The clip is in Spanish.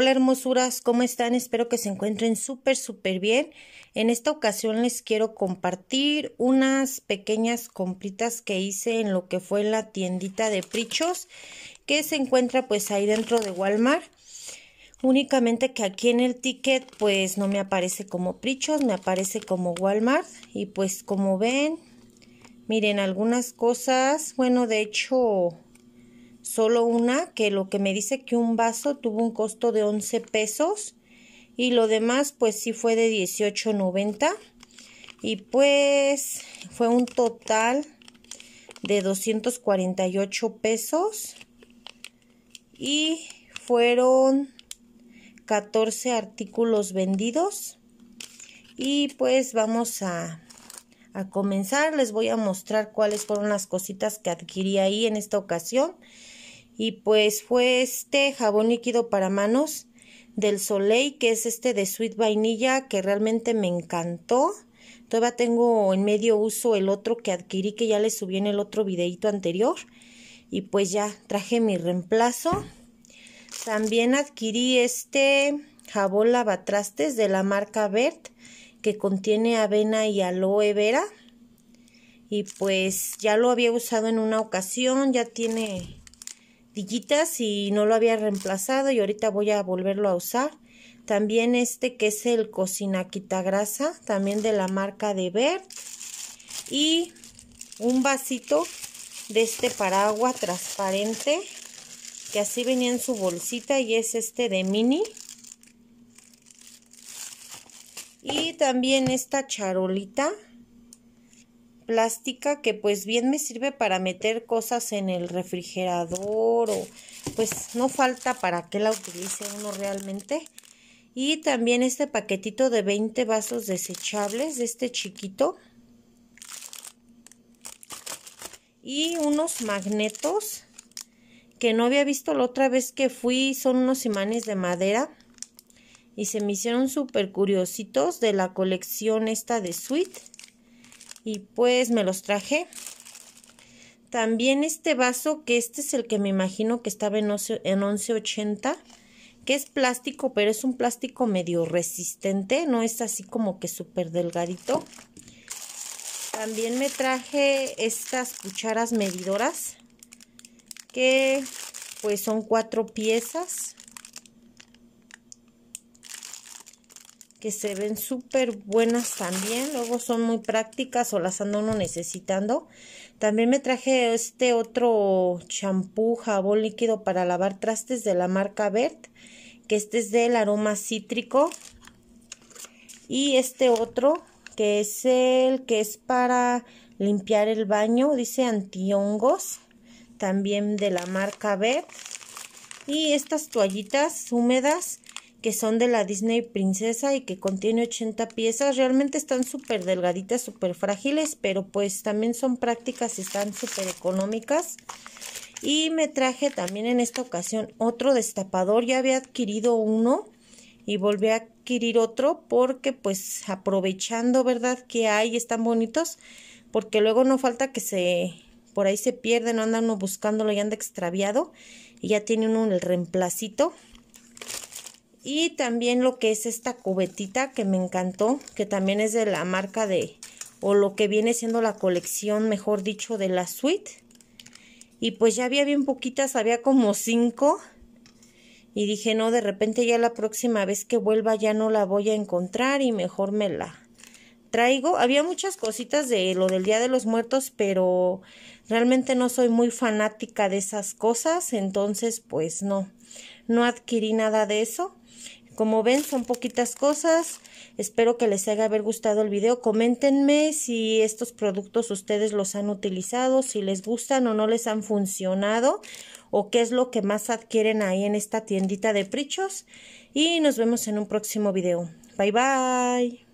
Hola hermosuras, ¿cómo están? Espero que se encuentren súper, súper bien. En esta ocasión les quiero compartir unas pequeñas compritas que hice en lo que fue la tiendita de Prichos, que se encuentra pues ahí dentro de Walmart. Únicamente que aquí en el ticket pues no me aparece como Prichos, me aparece como Walmart. Y pues como ven, miren algunas cosas, bueno de hecho solo una que lo que me dice que un vaso tuvo un costo de 11 pesos y lo demás pues sí fue de 18.90 y pues fue un total de 248 pesos y fueron 14 artículos vendidos y pues vamos a, a comenzar les voy a mostrar cuáles fueron las cositas que adquirí ahí en esta ocasión y pues fue este jabón líquido para manos del Soleil, que es este de Sweet Vainilla, que realmente me encantó. Todavía tengo en medio uso el otro que adquirí, que ya le subí en el otro videito anterior. Y pues ya traje mi reemplazo. También adquirí este jabón lavatrastes de la marca Bert, que contiene avena y aloe vera. Y pues ya lo había usado en una ocasión, ya tiene si y no lo había reemplazado y ahorita voy a volverlo a usar. También este que es el cocina grasa también de la marca de Bert. Y un vasito de este paraguas transparente que así venía en su bolsita y es este de mini. Y también esta charolita plástica que pues bien me sirve para meter cosas en el refrigerador o pues no falta para que la utilice uno realmente. Y también este paquetito de 20 vasos desechables de este chiquito. Y unos magnetos que no había visto la otra vez que fui. Son unos imanes de madera. Y se me hicieron súper curiositos de la colección esta de Sweet y pues me los traje. También este vaso, que este es el que me imagino que estaba en, en 1180, que es plástico, pero es un plástico medio resistente, no es así como que súper delgadito. También me traje estas cucharas medidoras, que pues son cuatro piezas. que se ven súper buenas también. Luego son muy prácticas o las ando uno necesitando. También me traje este otro champú, jabón líquido para lavar trastes de la marca Bert. Que este es del aroma cítrico. Y este otro que es el que es para limpiar el baño, dice antihongos, también de la marca Bert. Y estas toallitas húmedas que son de la Disney Princesa y que contiene 80 piezas. Realmente están súper delgaditas, súper frágiles, pero pues también son prácticas y están súper económicas. Y me traje también en esta ocasión otro destapador. Ya había adquirido uno y volví a adquirir otro porque pues aprovechando, ¿verdad? Que hay, están bonitos. Porque luego no falta que se, por ahí se pierden, anda uno buscándolo y anda extraviado. Y ya tiene uno el reemplacito y también lo que es esta cubetita que me encantó, que también es de la marca de, o lo que viene siendo la colección, mejor dicho, de la suite. Y pues ya había bien poquitas, había como cinco. Y dije, no, de repente ya la próxima vez que vuelva ya no la voy a encontrar y mejor me la traigo. Había muchas cositas de lo del Día de los Muertos, pero realmente no soy muy fanática de esas cosas, entonces pues no, no adquirí nada de eso. Como ven, son poquitas cosas. Espero que les haya haber gustado el video. Coméntenme si estos productos ustedes los han utilizado, si les gustan o no les han funcionado, o qué es lo que más adquieren ahí en esta tiendita de prichos. Y nos vemos en un próximo video. Bye, bye.